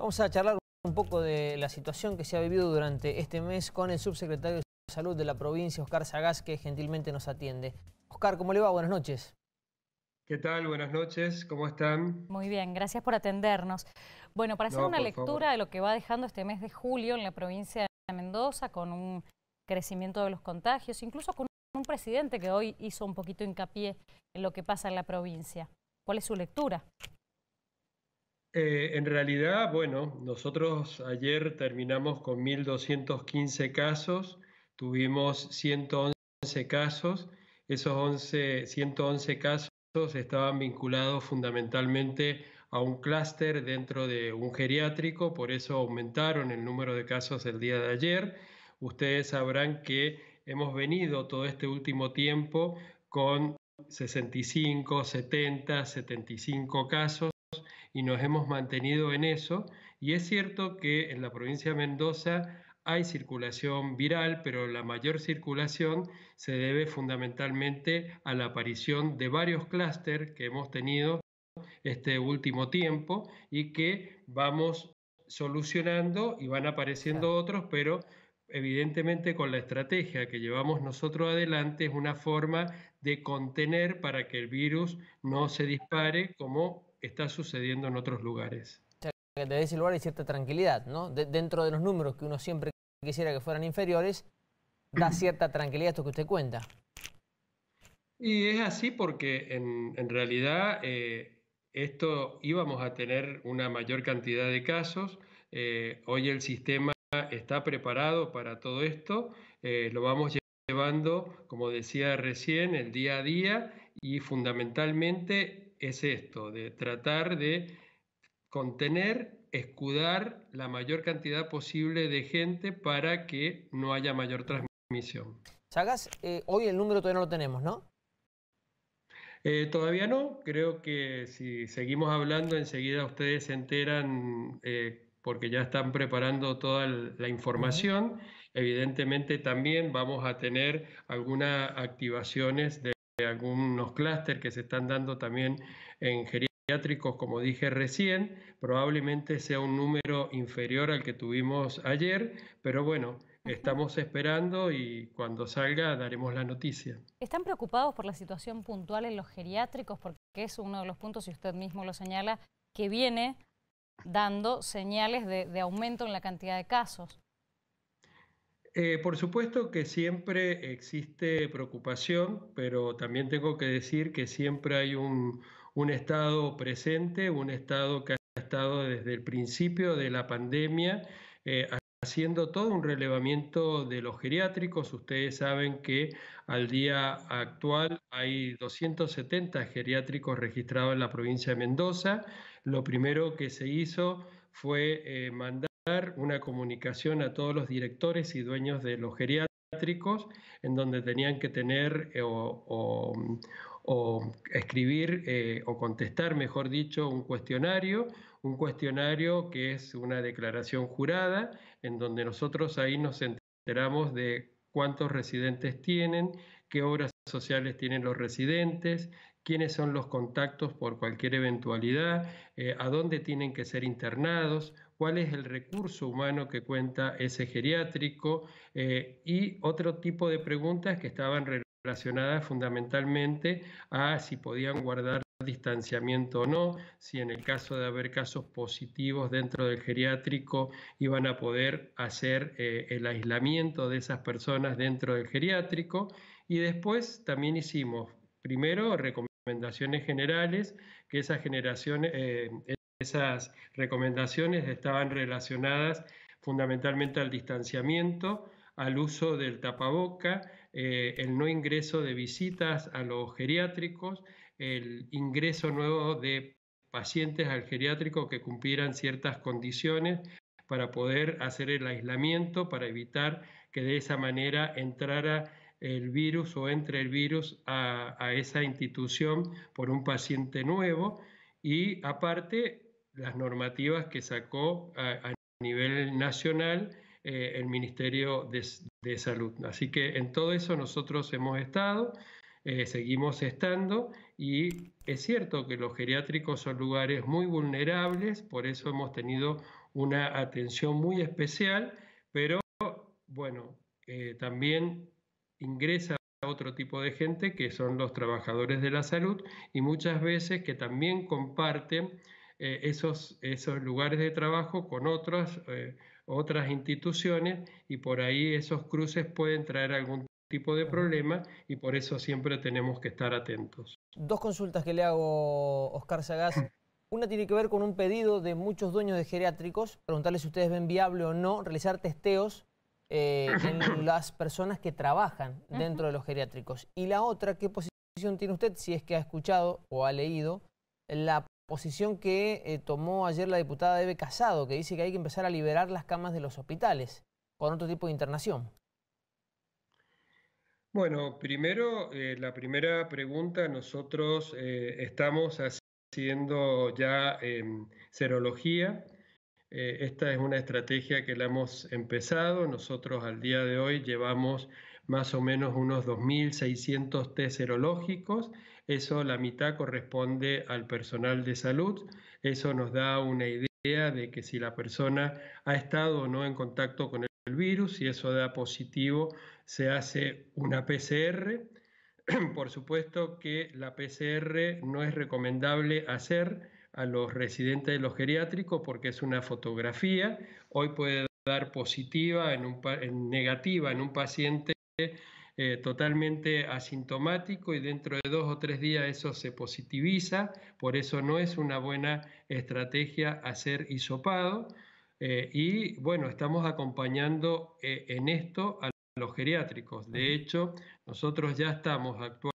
Vamos a charlar un poco de la situación que se ha vivido durante este mes con el subsecretario de Salud de la provincia, Oscar Sagaz, que gentilmente nos atiende. Oscar, ¿cómo le va? Buenas noches. ¿Qué tal? Buenas noches, ¿cómo están? Muy bien, gracias por atendernos. Bueno, para hacer una lectura de lo que va dejando este mes de julio en la provincia de Mendoza, con un crecimiento de los contagios, incluso con un presidente que hoy hizo un poquito hincapié en lo que pasa en la provincia. ¿Cuál es su lectura? Eh, en realidad, bueno, nosotros ayer terminamos con 1.215 casos, tuvimos 111 casos, esos 11, 111 casos estaban vinculados fundamentalmente a un clúster dentro de un geriátrico, por eso aumentaron el número de casos el día de ayer. Ustedes sabrán que hemos venido todo este último tiempo con 65, 70, 75 casos y nos hemos mantenido en eso. Y es cierto que en la provincia de Mendoza hay circulación viral, pero la mayor circulación se debe fundamentalmente a la aparición de varios clústeres que hemos tenido este último tiempo y que vamos solucionando y van apareciendo otros, pero evidentemente con la estrategia que llevamos nosotros adelante es una forma de contener para que el virus no se dispare como está sucediendo en otros lugares. De que ese lugar hay cierta tranquilidad, ¿no? dentro de los números que uno siempre quisiera que fueran inferiores, da cierta tranquilidad esto que usted cuenta. Y es así porque en, realidad eh, esto íbamos a tener una mayor cantidad de casos. Eh, hoy el sistema está preparado para todo esto. Eh, lo vamos llevando, como decía recién, el día a día y fundamentalmente es esto, de tratar de contener, escudar la mayor cantidad posible de gente para que no haya mayor transmisión. Chagas, eh, hoy el número todavía no lo tenemos, ¿no? Eh, todavía no, creo que si seguimos hablando enseguida ustedes se enteran eh, porque ya están preparando toda la información. Evidentemente también vamos a tener algunas activaciones de algunos clústeres que se están dando también en geriátricos, como dije recién, probablemente sea un número inferior al que tuvimos ayer, pero bueno, estamos esperando y cuando salga daremos la noticia. ¿Están preocupados por la situación puntual en los geriátricos? Porque es uno de los puntos, y usted mismo lo señala, que viene dando señales de, de aumento en la cantidad de casos. Eh, por supuesto que siempre existe preocupación, pero también tengo que decir que siempre hay un, Estado presente, un Estado que ha estado desde el principio de la pandemia eh, haciendo todo un relevamiento de los geriátricos. Ustedes saben que al día actual hay 270 geriátricos registrados en la provincia de Mendoza. Lo primero que se hizo fue eh, mandar una comunicación a todos los directores y dueños de los geriátricos, en donde tenían que tener eh, o, escribir eh, o contestar, mejor dicho, un cuestionario, un cuestionario que es una declaración jurada, en donde nosotros ahí nos enteramos de cuántos residentes tienen, qué obras sociales tienen los residentes, quiénes son los contactos por cualquier eventualidad, eh, a dónde tienen que ser internados, cuál es el recurso humano que cuenta ese geriátrico eh, y otro tipo de preguntas que estaban relacionadas fundamentalmente a si podían guardar distanciamiento o no, si en el caso de haber casos positivos dentro del geriátrico iban a poder hacer eh, el aislamiento de esas personas dentro del geriátrico y después también hicimos primero recomendaciones generales que esas generaciones eh, esas recomendaciones estaban relacionadas fundamentalmente al distanciamiento, al uso del tapaboca, eh, el no ingreso de visitas a los geriátricos, el ingreso nuevo de pacientes al geriátrico que cumplieran ciertas condiciones para poder hacer el aislamiento, para evitar que de esa manera entrara el virus o entre el virus a, a esa institución por un paciente nuevo. Y aparte, las normativas que sacó a, nivel nacional eh, el Ministerio de, Salud. Así que en todo eso nosotros hemos estado, eh, seguimos estando y es cierto que los geriátricos son lugares muy vulnerables, por eso hemos tenido una atención muy especial, pero bueno, eh, también ingresa otro tipo de gente que son los trabajadores de la salud y muchas veces que también comparten eh, esos, esos lugares de trabajo con otras, eh, otras instituciones y por ahí esos cruces pueden traer algún tipo de problema y por eso siempre tenemos que estar atentos. Dos consultas que le hago, Oscar Sagaz. Una tiene que ver con un pedido de muchos dueños de geriátricos, preguntarles si ustedes ven viable o no realizar testeos eh, en las personas que trabajan dentro de los geriátricos. Y la otra, ¿qué posición tiene usted si es que ha escuchado o ha leído la posición que eh, tomó ayer la diputada Eve Casado, que dice que hay que empezar a liberar las camas de los hospitales con otro tipo de internación. Bueno, primero, eh, la primera pregunta, nosotros eh, estamos haciendo ya em, serología. esta es una estrategia que la hemos empezado. Nosotros al día de hoy llevamos más o menos unos 2.600 test serológicos eso la mitad corresponde al personal de salud, eso nos da una idea de que si la persona ha estado o no en contacto con el virus, si eso da positivo, se hace una PCR. Por supuesto que la PCR no es recomendable hacer a los residentes de los geriátricos porque es una fotografía. Hoy puede dar positiva en, un, negativa en un paciente eh, totalmente asintomático y dentro de dos o tres días eso se positiviza, por eso no es una buena estrategia hacer hisopado. Eh, y bueno, estamos acompañando eh, en esto a los geriátricos. De hecho, nosotros ya estamos actuando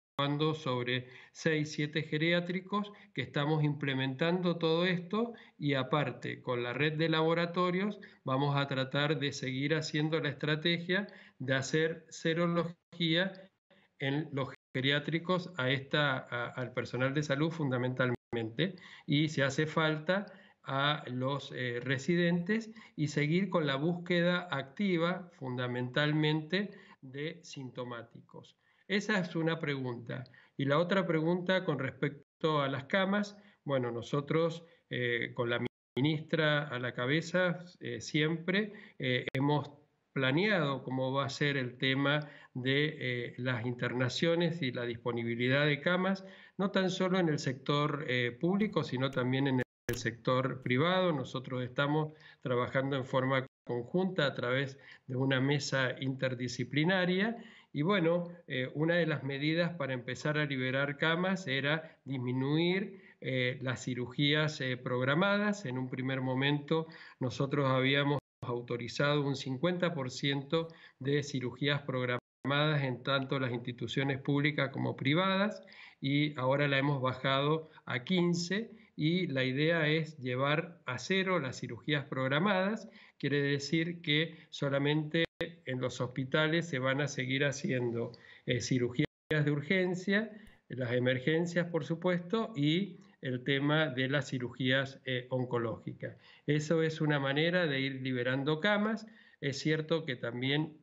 sobre 6, 7 geriátricos que estamos implementando todo esto y aparte con la red de laboratorios vamos a tratar de seguir haciendo la estrategia de hacer serología en los geriátricos a esta, al personal de salud fundamentalmente y si hace falta a los eh, residentes y seguir con la búsqueda activa fundamentalmente de sintomáticos. Esa es una pregunta. Y la otra pregunta con respecto a las camas, bueno, nosotros eh, con la ministra a la cabeza eh, siempre eh, hemos planeado cómo va a ser el tema de las internaciones y la disponibilidad de camas, no tan solo en el sector público, sino también en el sector privado. Nosotros estamos trabajando en forma conjunta a través de una mesa interdisciplinaria y bueno, eh, una de las medidas para empezar a liberar camas era disminuir eh, las cirugías eh, programadas. En un primer momento nosotros habíamos autorizado un 50% de cirugías programadas en tanto las instituciones públicas como privadas y ahora la hemos bajado a 15 y la idea es llevar a cero las cirugías programadas, quiere decir que solamente en los hospitales se van a seguir haciendo eh, cirugías de urgencia, las emergencias, por supuesto, y el tema de las cirugías eh, oncológicas. Eso es una manera de ir liberando camas. Es cierto que también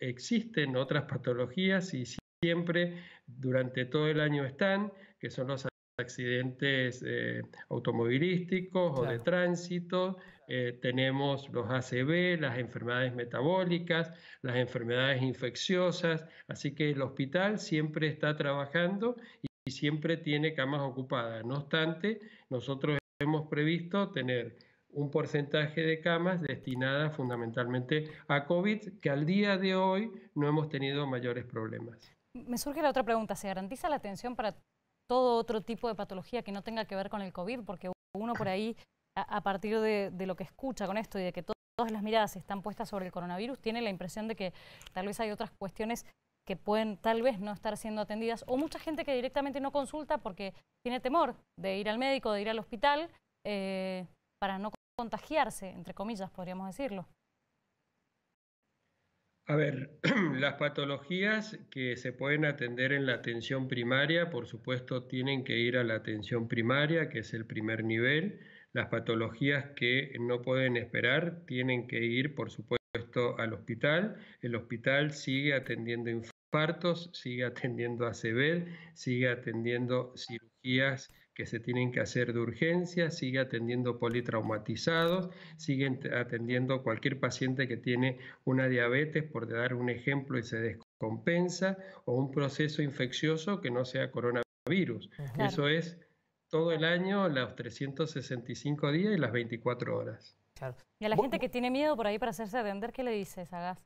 existen otras patologías y siempre durante todo el año están, que son los accidentes eh, automovilísticos o de tránsito, eh, tenemos los ACB, las enfermedades metabólicas, las enfermedades infecciosas, así que el hospital siempre está trabajando y siempre tiene camas ocupadas. No obstante, nosotros hemos previsto tener un porcentaje de camas destinadas fundamentalmente a COVID, que al día de hoy no hemos tenido mayores problemas. Me surge la otra pregunta, ¿se garantiza la atención para todo otro tipo de patología que no tenga que ver con el COVID, porque uno por ahí, a, partir de, lo que escucha con esto y de que todas las miradas están puestas sobre el coronavirus, tiene la impresión de que tal vez hay otras cuestiones que pueden tal vez no estar siendo atendidas, o mucha gente que directamente no consulta porque tiene temor de ir al médico, de ir al hospital, eh, para no contagiarse, entre comillas, podríamos decirlo. A ver, las patologías que se pueden atender en la atención primaria, por supuesto, tienen que ir a la atención primaria, que es el primer nivel. Las patologías que no pueden esperar tienen que ir, por supuesto, al hospital. El hospital sigue atendiendo infartos, sigue atendiendo ACV, sigue atendiendo cirugía que se tienen que hacer de urgencia, sigue atendiendo politraumatizados, sigue atendiendo cualquier paciente que tiene una diabetes, por dar un ejemplo, y se descompensa, o un proceso infeccioso que no sea coronavirus. Eso es todo el año, los 365 días y las 24 horas. Y a la gente que tiene miedo por ahí para hacerse atender, ¿qué le dices, Agas?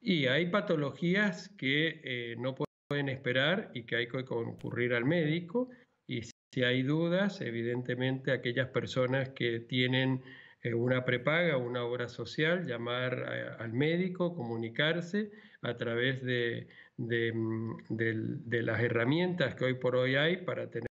Y hay patologías que eh, no pueden pueden esperar y que hay que concurrir al médico. Y si hay dudas, evidentemente aquellas personas que tienen eh, una prepaga, una obra social, llamar al médico, comunicarse a través de, mm, de, las herramientas que hoy por hoy hay para tener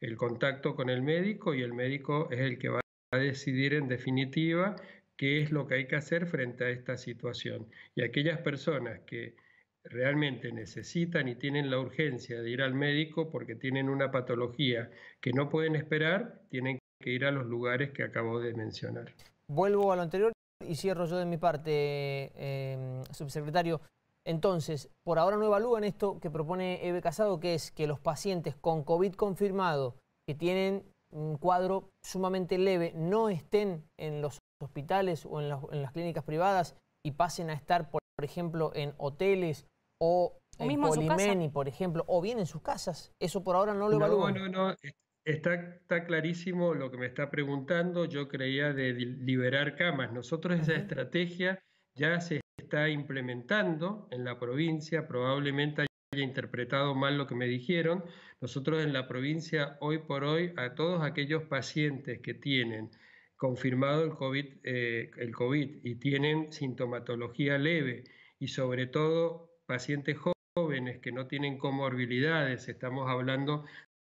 el contacto con el médico y el médico es el que va a decidir en definitiva qué es lo que hay que hacer frente a esta situación. Y aquellas personas que realmente necesitan y tienen la urgencia de ir al médico porque tienen una patología que no pueden esperar, tienen que ir a los lugares que acabo de mencionar. Vuelvo a lo anterior y cierro yo de mi parte, em, subsecretario. Entonces, por ahora no evalúan esto que propone Eve Casado, que es que los pacientes con COVID confirmado que tienen un cuadro sumamente leve no estén en los hospitales o en, en las clínicas privadas y pasen a estar por por ejemplo, en hoteles o, en Polimeni, por ejemplo, o bien en sus casas. Eso por ahora no lo evalúan. No, no, no. Eh, está, clarísimo lo que me está preguntando. Yo creía de liberar camas. Nosotros esa estrategia ya se está implementando en la provincia. Probablemente haya interpretado mal lo que me dijeron. Nosotros en la provincia, hoy por hoy, a todos aquellos pacientes que tienen confirmado el COVID, eh, el COVID y tienen sintomatología leve y sobre todo pacientes jóvenes que no tienen comorbilidades, estamos hablando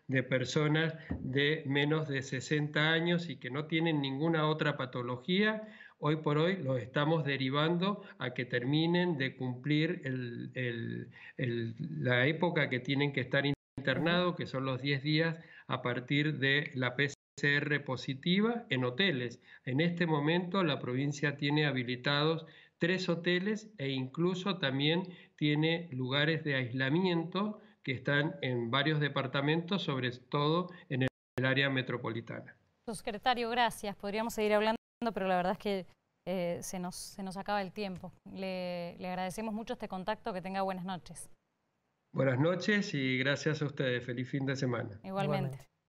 de personas de menos de 60 años y que no tienen ninguna otra patología, hoy por hoy los estamos derivando a que terminen de cumplir la época que tienen que estar internados, que son los 10 días a partir de la PCR CR positiva en hoteles. En este momento la provincia tiene habilitados tres hoteles e incluso también tiene lugares de aislamiento que están en varios departamentos, sobre todo en el área metropolitana. Secretario, gracias. Podríamos seguir hablando, pero la verdad es que eh, se, nos, se nos acaba el tiempo. Le, agradecemos mucho este contacto, que tenga buenas noches. Buenas noches y gracias a ustedes. Feliz fin de semana. Igualmente.